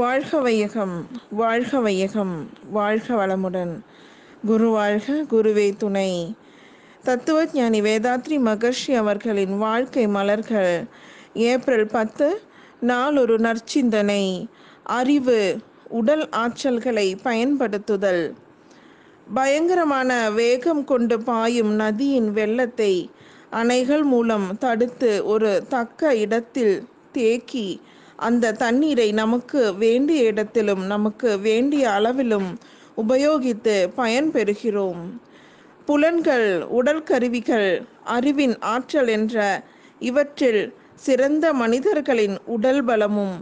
வாழ்க வையகம் வாழ்க வையகம் வாழ்க வளமுடன் குரு வாழ்க குருவே துணை தத்துவ ஞானி வேதாத்ரி மகர்ஷி அவர்களின் வாழ்க்கை மலர்கள் ஏப்ரல் பத்து நாள் ஒரு நற்சிந்தனை அறிவு உடல் ஆற்றல்களை பயன்படுத்துதல் பயங்கரமான வேகம் கொண்டு பாயும் நதியின் வெள்ளத்தை அணைகள் மூலம் தடுத்து ஒரு தக்க இடத்தில் தேக்கி அந்த தண்ணீரை நமக்கு வேண்டிய இடத்திலும் நமக்கு வேண்டிய அளவிலும் உபயோகித்து பயன்பெறுகிறோம் புலன்கள் உடல் கருவிகள் அறிவின் ஆற்றல் என்ற இவற்றில் சிறந்த மனிதர்களின் உடல் பலமும்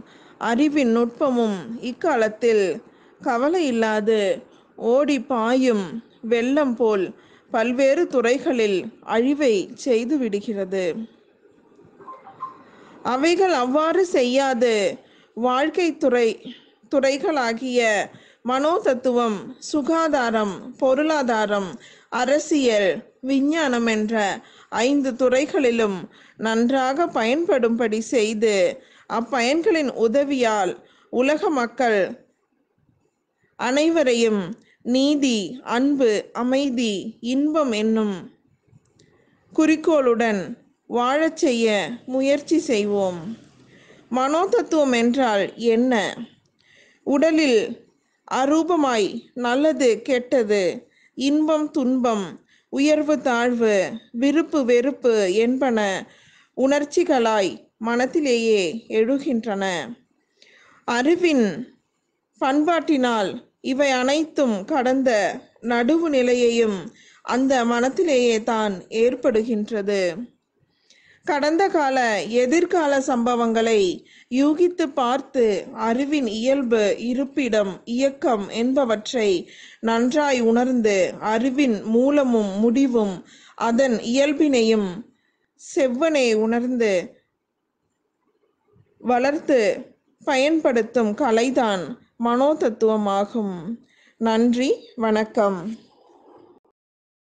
அறிவின் நுட்பமும் இக்காலத்தில் கவலை இல்லாது ஓடி பாயும் வெள்ளம் போல் பல்வேறு துறைகளில் அழிவை செய்துவிடுகிறது அவைகள் அவ்வாறு செய்யாது வாழ்க்கை துறை துறைகளாகிய மனோதத்துவம் சுகாதாரம் பொருளாதாரம் அரசியல் விஞ்ஞானம் என்ற ஐந்து துறைகளிலும் நன்றாக பயன்படும்படி செய்து அப்பயன்களின் உதவியால் உலக மக்கள் அனைவரையும் நீதி அன்பு அமைதி இன்பம் என்னும் குறிக்கோளுடன் வாழச் செய்ய முயற்சி செய்வோம் மனோதத்துவம் என்றால் என்ன உடலில் அரூபமாய் நல்லது கெட்டது இன்பம் துன்பம் உயர்வு தாழ்வு விருப்பு வெறுப்பு என்பன உணர்ச்சிகளாய் மனத்திலேயே எழுகின்றன அறிவின் பண்பாட்டினால் இவை அனைத்தும் கடந்த நடுவு நிலையையும் அந்த மனத்திலேயே தான் ஏற்படுகின்றது கடந்த கால எதிர்கால சம்பவங்களை யூகித்து பார்த்து அறிவின் இயல்பு இருப்பிடம் இயக்கம் என்பவற்றை நன்றாய் உணர்ந்து அறிவின் மூலமும் முடிவும் அதன் இயல்பினையும் செவ்வனே உணர்ந்து வளர்த்து பயன்படுத்தும் கலைதான் மனோதத்துவமாகும் நன்றி வணக்கம்